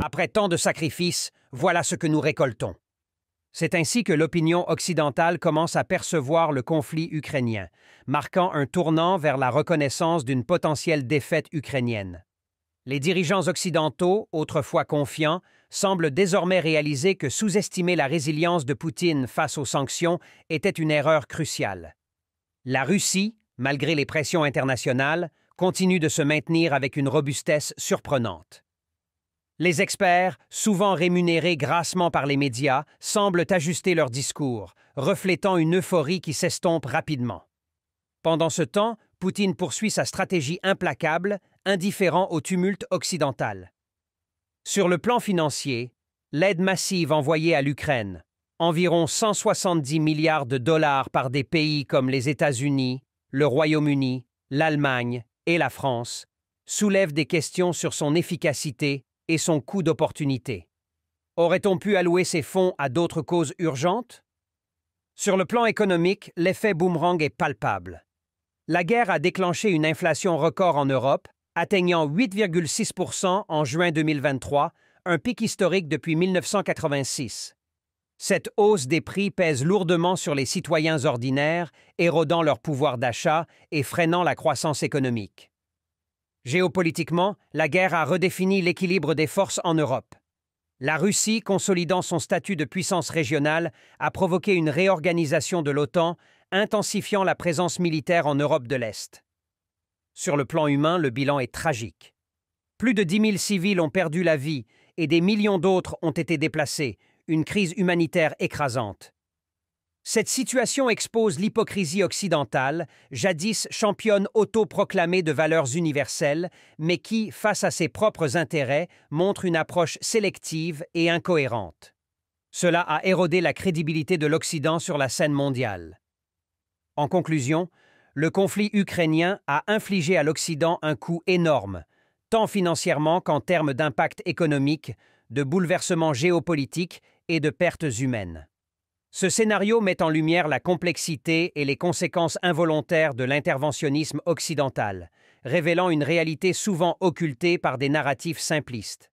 Après tant de sacrifices, voilà ce que nous récoltons. C'est ainsi que l'opinion occidentale commence à percevoir le conflit ukrainien, marquant un tournant vers la reconnaissance d'une potentielle défaite ukrainienne. Les dirigeants occidentaux, autrefois confiants, semblent désormais réaliser que sous-estimer la résilience de Poutine face aux sanctions était une erreur cruciale. La Russie, malgré les pressions internationales, continue de se maintenir avec une robustesse surprenante. Les experts, souvent rémunérés grassement par les médias, semblent ajuster leur discours, reflétant une euphorie qui s'estompe rapidement. Pendant ce temps, Poutine poursuit sa stratégie implacable, indifférent au tumulte occidental. Sur le plan financier, l'aide massive envoyée à l'Ukraine, environ 170 milliards de dollars par des pays comme les États-Unis, le Royaume-Uni, l'Allemagne et la France, soulèvent des questions sur son efficacité et son coût d'opportunité. Aurait-on pu allouer ces fonds à d'autres causes urgentes Sur le plan économique, l'effet boomerang est palpable. La guerre a déclenché une inflation record en Europe, atteignant 8,6 en juin 2023, un pic historique depuis 1986. Cette hausse des prix pèse lourdement sur les citoyens ordinaires, érodant leur pouvoir d'achat et freinant la croissance économique. Géopolitiquement, la guerre a redéfini l'équilibre des forces en Europe. La Russie, consolidant son statut de puissance régionale, a provoqué une réorganisation de l'OTAN, intensifiant la présence militaire en Europe de l'Est. Sur le plan humain, le bilan est tragique. Plus de 10 000 civils ont perdu la vie et des millions d'autres ont été déplacés, une crise humanitaire écrasante. Cette situation expose l'hypocrisie occidentale, jadis championne autoproclamée de valeurs universelles, mais qui, face à ses propres intérêts, montre une approche sélective et incohérente. Cela a érodé la crédibilité de l'Occident sur la scène mondiale. En conclusion, le conflit ukrainien a infligé à l'Occident un coût énorme, tant financièrement qu'en termes d'impact économique, de bouleversements géopolitiques et de pertes humaines. Ce scénario met en lumière la complexité et les conséquences involontaires de l'interventionnisme occidental, révélant une réalité souvent occultée par des narratifs simplistes.